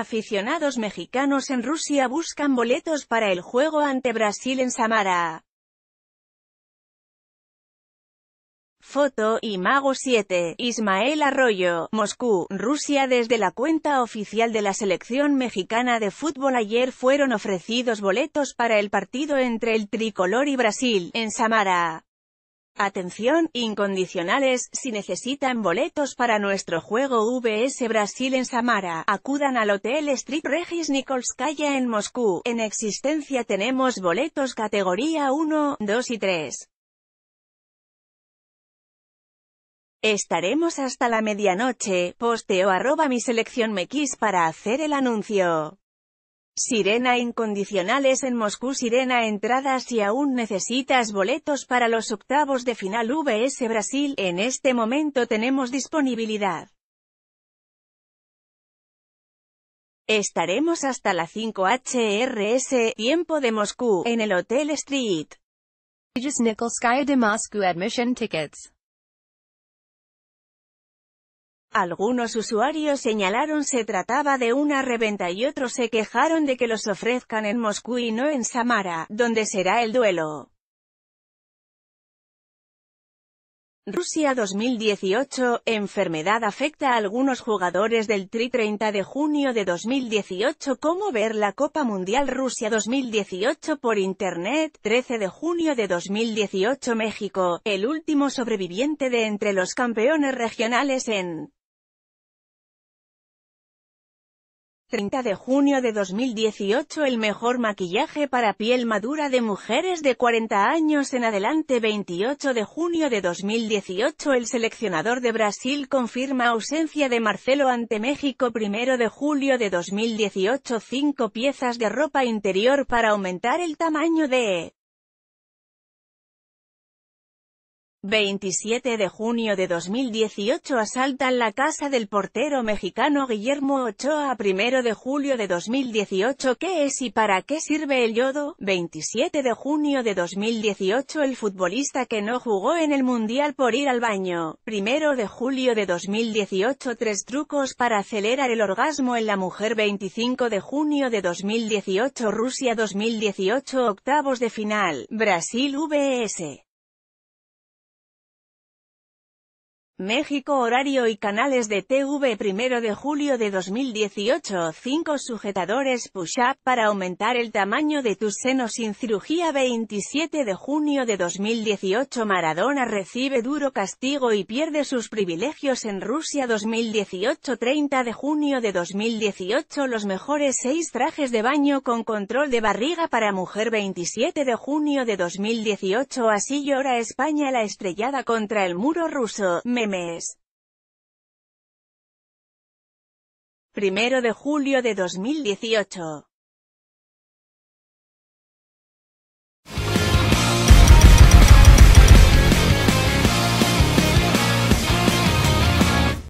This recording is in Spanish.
Aficionados mexicanos en Rusia buscan boletos para el juego ante Brasil en Samara. Foto y Mago 7, Ismael Arroyo, Moscú, Rusia Desde la cuenta oficial de la selección mexicana de fútbol ayer fueron ofrecidos boletos para el partido entre el tricolor y Brasil, en Samara. Atención, incondicionales, si necesitan boletos para nuestro juego VS Brasil en Samara, acudan al Hotel Street Regis Nikolskaya en Moscú. En existencia tenemos boletos categoría 1, 2 y 3. Estaremos hasta la medianoche, posteo arroba mi selección para hacer el anuncio. Sirena incondicionales en Moscú Sirena entradas si aún necesitas boletos para los octavos de final VS Brasil, en este momento tenemos disponibilidad. Estaremos hasta la 5 HRS, tiempo de Moscú, en el Hotel Street. Algunos usuarios señalaron se trataba de una reventa y otros se quejaron de que los ofrezcan en Moscú y no en Samara, donde será el duelo. Rusia 2018, enfermedad afecta a algunos jugadores del Tri 30 de junio de 2018 Cómo ver la Copa Mundial Rusia 2018 por Internet, 13 de junio de 2018 México, el último sobreviviente de entre los campeones regionales en 30 de junio de 2018 El mejor maquillaje para piel madura de mujeres de 40 años en adelante 28 de junio de 2018 El seleccionador de Brasil confirma ausencia de Marcelo ante México 1 de julio de 2018 5 piezas de ropa interior para aumentar el tamaño de 27 de junio de 2018 Asalta en la casa del portero mexicano Guillermo Ochoa 1 de julio de 2018 ¿Qué es y para qué sirve el yodo? 27 de junio de 2018 El futbolista que no jugó en el Mundial por ir al baño 1 de julio de 2018 Tres trucos para acelerar el orgasmo en la mujer 25 de junio de 2018 Rusia 2018 Octavos de final, Brasil vs. México Horario y canales de TV 1 de julio de 2018 5 sujetadores push-up para aumentar el tamaño de tus senos sin cirugía 27 de junio de 2018 Maradona recibe duro castigo y pierde sus privilegios en Rusia 2018 30 de junio de 2018 Los mejores 6 trajes de baño con control de barriga para mujer 27 de junio de 2018 Así llora España la estrellada contra el muro ruso mes. Primero de julio de 2018.